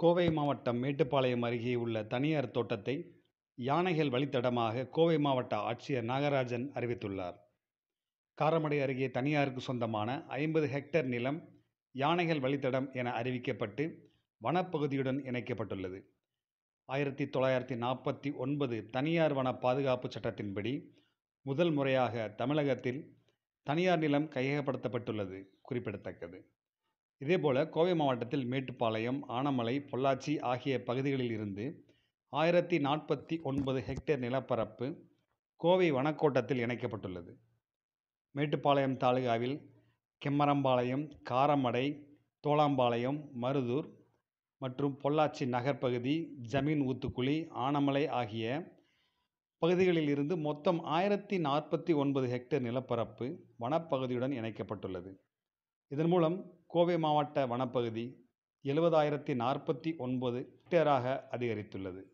கோவை மாவட்டம் மேட்டுப்பாளையம் அருகே உள்ள தனியார் தோட்டத்தை யானைகள் வழித்தடமாக கோவை மாவட்ட ஆட்சியர் நாகராஜன் அறிவித்துள்ளார் காரமடை அருகே தனியாருக்கு சொந்தமான ஐம்பது ஹெக்டேர் நிலம் யானைகள் வழித்தடம் என அறிவிக்கப்பட்டு வனப்பகுதியுடன் இணைக்கப்பட்டுள்ளது ஆயிரத்தி தொள்ளாயிரத்தி நாற்பத்தி ஒன்பது தனியார் வன பாதுகாப்பு சட்டத்தின்படி முதல் முறையாக தமிழகத்தில் தனியார் நிலம் கையகப்படுத்தப்பட்டுள்ளது குறிப்பிடத்தக்கது இதேபோல கோவை மாவட்டத்தில் மேட்டுப்பாளையம் ஆனமலை பொள்ளாச்சி ஆகிய பகுதிகளில் இருந்து ஆயிரத்தி நாற்பத்தி ஒன்பது ஹெக்டேர் நிலப்பரப்பு கோவை வனக்கோட்டத்தில் இணைக்கப்பட்டுள்ளது மேட்டுப்பாளையம் தாலுகாவில் கெம்மரம்பாளையம் காரமடை தோளாம்பாளையம் மருதூர் மற்றும் பொள்ளாச்சி நகர்ப்பகுதி ஜமீன் ஊத்துக்குழி ஆனமலை ஆகிய பகுதிகளில் இருந்து மொத்தம் ஆயிரத்தி நாற்பத்தி ஒன்பது ஹெக்டேர் நிலப்பரப்பு வனப்பகுதியுடன் இணைக்கப்பட்டுள்ளது இதன் மூலம் கோவை மாவட்ட வனப்பகுதி எழுவதாயிரத்தி நாற்பத்தி ஒன்பது ஹெக்டேராக அதிகரித்துள்ளது